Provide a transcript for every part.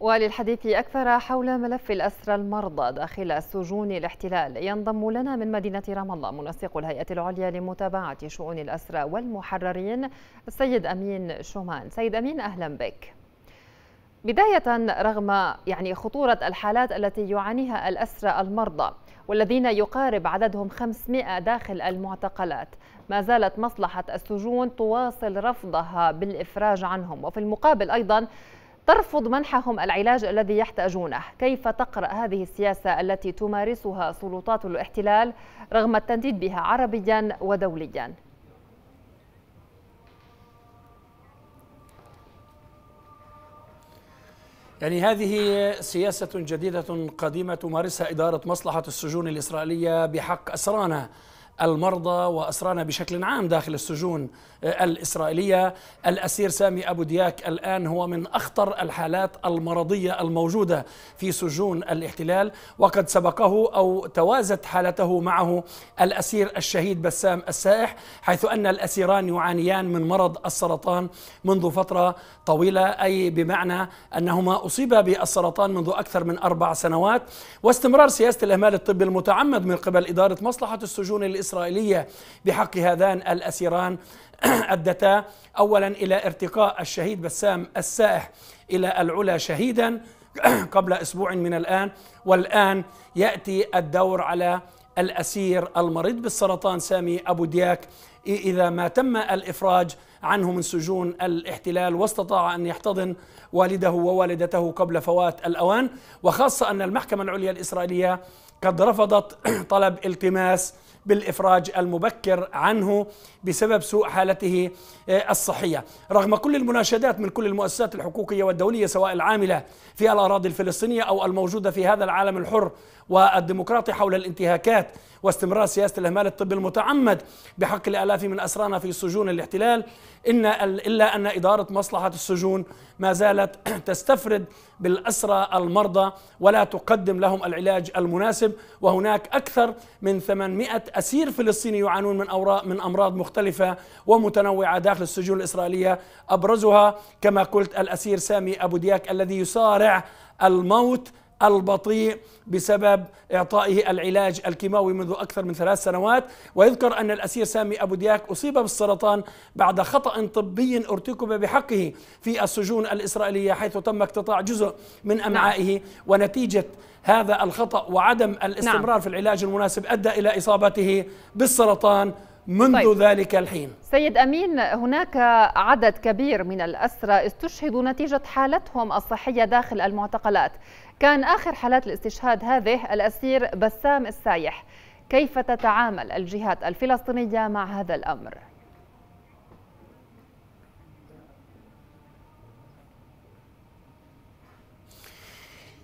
وللحديث أكثر حول ملف الأسرى المرضى داخل سجون الاحتلال ينضم لنا من مدينة رام الله منسق الهيئة العليا لمتابعة شؤون الأسرى والمحررين السيد أمين شومان سيد أمين أهلا بك بداية رغم يعني خطورة الحالات التي يعانيها الأسرى المرضى والذين يقارب عددهم 500 داخل المعتقلات ما زالت مصلحة السجون تواصل رفضها بالإفراج عنهم وفي المقابل أيضا ترفض منحهم العلاج الذي يحتاجونه كيف تقرأ هذه السياسة التي تمارسها سلطات الاحتلال رغم التنديد بها عربيا ودوليا يعني هذه سياسة جديدة قديمة تمارسها إدارة مصلحة السجون الإسرائيلية بحق أسرانا المرضى وأسرانا بشكل عام داخل السجون آه، الإسرائيلية الأسير سامي أبو دياك الآن هو من أخطر الحالات المرضية الموجودة في سجون الاحتلال وقد سبقه أو توازت حالته معه الأسير الشهيد بسام السائح حيث أن الأسيران يعانيان من مرض السرطان منذ فترة طويلة أي بمعنى أنهما أصيبا بالسرطان منذ أكثر من أربع سنوات واستمرار سياسة الإهمال الطبي المتعمد من قبل إدارة مصلحة السجون الإسرائيلية الإسرائيلية بحق هذان الأسيران أدتا أولا إلى ارتقاء الشهيد بسام السائح إلى العلا شهيدا قبل أسبوع من الآن والآن يأتي الدور على الأسير المريض بالسرطان سامي أبو دياك إذا ما تم الإفراج عنه من سجون الاحتلال واستطاع أن يحتضن والده ووالدته قبل فوات الأوان وخاصة أن المحكمة العليا الإسرائيلية قد رفضت طلب التماس بالإفراج المبكر عنه بسبب سوء حالته آه، الصحية رغم كل المناشدات من كل المؤسسات الحقوقية والدولية سواء العاملة في الأراضي الفلسطينية أو الموجودة في هذا العالم الحر والديمقراطي حول الانتهاكات واستمرار سياسة الإهمال الطبي المتعمد بحق الآلاف من أسرانا في سجون الاحتلال إن إلا أن إدارة مصلحة السجون ما زالت تستفرد بالأسرى المرضى ولا تقدم لهم العلاج المناسب وهناك أكثر من 800 أسير فلسطيني يعانون من أوراق من أمراض مختلفة ومتنوعة داخل السجون الإسرائيلية أبرزها كما قلت الأسير سامي أبو دياك الذي يصارع الموت البطيء بسبب إعطائه العلاج الكيماوي منذ أكثر من ثلاث سنوات ويذكر أن الأسير سامي أبو دياك أصيب بالسرطان بعد خطأ طبي ارتكب بحقه في السجون الإسرائيلية حيث تم اقتطاع جزء من نعم. أمعائه نعم. ونتيجة هذا الخطأ وعدم الاستمرار نعم. في العلاج المناسب أدى إلى إصابته بالسرطان منذ طيب. ذلك الحين سيد أمين هناك عدد كبير من الأسرى استشهدوا نتيجة حالتهم الصحية داخل المعتقلات كان آخر حالات الاستشهاد هذه الأسير بسام السايح كيف تتعامل الجهات الفلسطينية مع هذا الأمر؟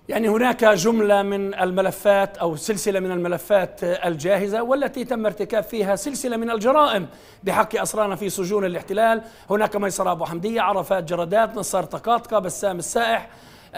يعني هناك جملة من الملفات أو سلسلة من الملفات الجاهزة والتي تم ارتكاب فيها سلسلة من الجرائم بحق أسرانا في سجون الاحتلال هناك ميسرة أبو حمدية عرفات جرادات نصار تقاطقة بسام السائح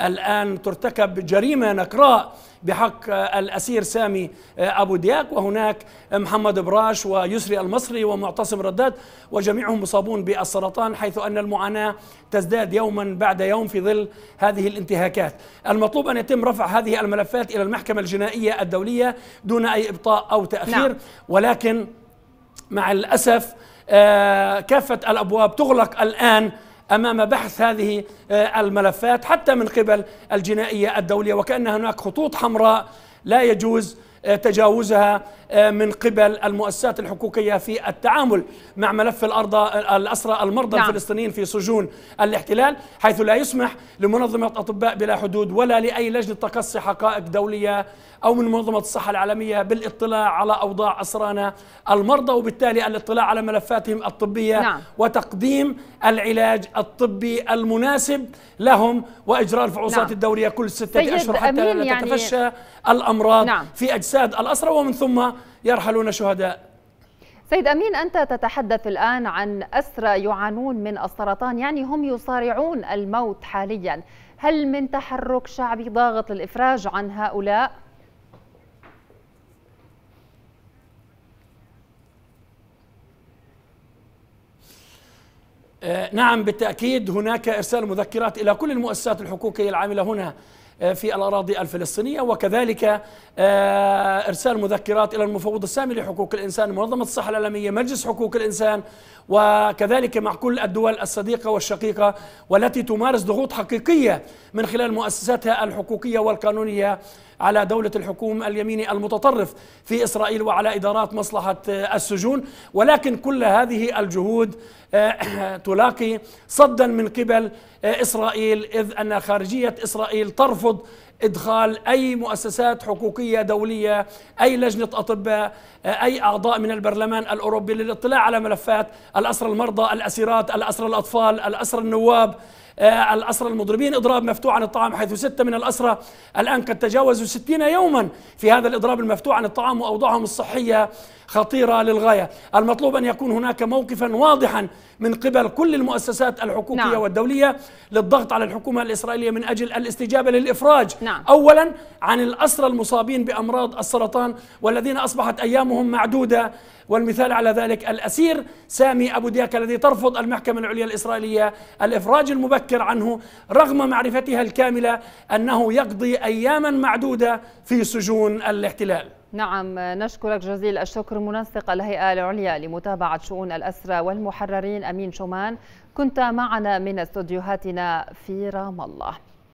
الآن ترتكب جريمة نكراء بحق الأسير سامي آه، أبو دياك وهناك محمد براش ويسري المصري ومعتصم رداد وجميعهم مصابون بالسرطان حيث أن المعاناة تزداد يوما بعد يوم في ظل هذه الانتهاكات المطلوب أن يتم رفع هذه الملفات إلى المحكمة الجنائية الدولية دون أي إبطاء أو تأخير نعم. ولكن مع الأسف آه، كافة الأبواب تغلق الآن امام بحث هذه آه، الملفات حتى من قبل الجنائيه الدوليه وكان هناك خطوط حمراء لا يجوز آه، تجاوزها آه، من قبل المؤسسات الحقوقيه في التعامل مع ملف الارض الاسرى المرضى نعم. الفلسطينيين في سجون الاحتلال حيث لا يسمح لمنظمه اطباء بلا حدود ولا لاي لجنه تقصي حقائق دوليه او من منظمه الصحه العالميه بالاطلاع على اوضاع اسرانا المرضى وبالتالي الاطلاع على ملفاتهم الطبيه نعم. وتقديم العلاج الطبي المناسب لهم واجراء الفحوصات نعم. الدوريه كل سته طيب، اشهر حتى لا يعني تتفشى الامراض نعم. في اجساد الاسرى ومن ثم يرحلون شهداء سيد أمين أنت تتحدث الآن عن أسرى يعانون من السرطان يعني هم يصارعون الموت حاليا هل من تحرك شعبي ضاغط للإفراج عن هؤلاء؟ آه، نعم بالتأكيد هناك إرسال مذكرات إلى كل المؤسسات الحقوقية العاملة هنا آه، في الأراضي الفلسطينية وكذلك آه، إرسال مذكرات إلى المفوض السامي لحقوق الإنسان منظمة الصحة العالمية مجلس حقوق الإنسان وكذلك مع كل الدول الصديقة والشقيقة والتي تمارس ضغوط حقيقية من خلال مؤسساتها الحقوقية والقانونية على دولة الحكومة اليميني المتطرف في إسرائيل وعلى إدارات مصلحة السجون ولكن كل هذه الجهود آه، تلاقي صدا من قبل آه، إسرائيل إذ أن خارجية إسرائيل ترفض ادخال اي مؤسسات حقوقيه دوليه، اي لجنه اطباء، آه، اي اعضاء من البرلمان الاوروبي للاطلاع على ملفات الاسرى المرضى، الاسيرات، الاسرى الاطفال، الاسرى النواب، آه، الأسرى المضربين إضراب مفتوح عن الطعام حيث ستة من الأسرى الآن قد تجاوزوا ستين يوما في هذا الإضراب المفتوح عن الطعام وأوضاعهم الصحية خطيرة للغاية المطلوب أن يكون هناك موقفا واضحا من قبل كل المؤسسات الحقوقية نعم. والدولية للضغط على الحكومة الإسرائيلية من أجل الاستجابة للإفراج نعم. أولا عن الأسرى المصابين بأمراض السرطان والذين أصبحت أيامهم معدودة والمثال على ذلك الأسير سامي أبو دياك الذي ترفض المحكمة العليا الإسرائيلية الإفراج المبكر عنه رغم معرفتها الكاملة أنه يقضي أياما معدودة في سجون الاحتلال نعم نشكرك جزيل الشكر منسق الهيئة العليا لمتابعة شؤون الأسرى والمحررين أمين شومان كنت معنا من استوديوهاتنا في رام الله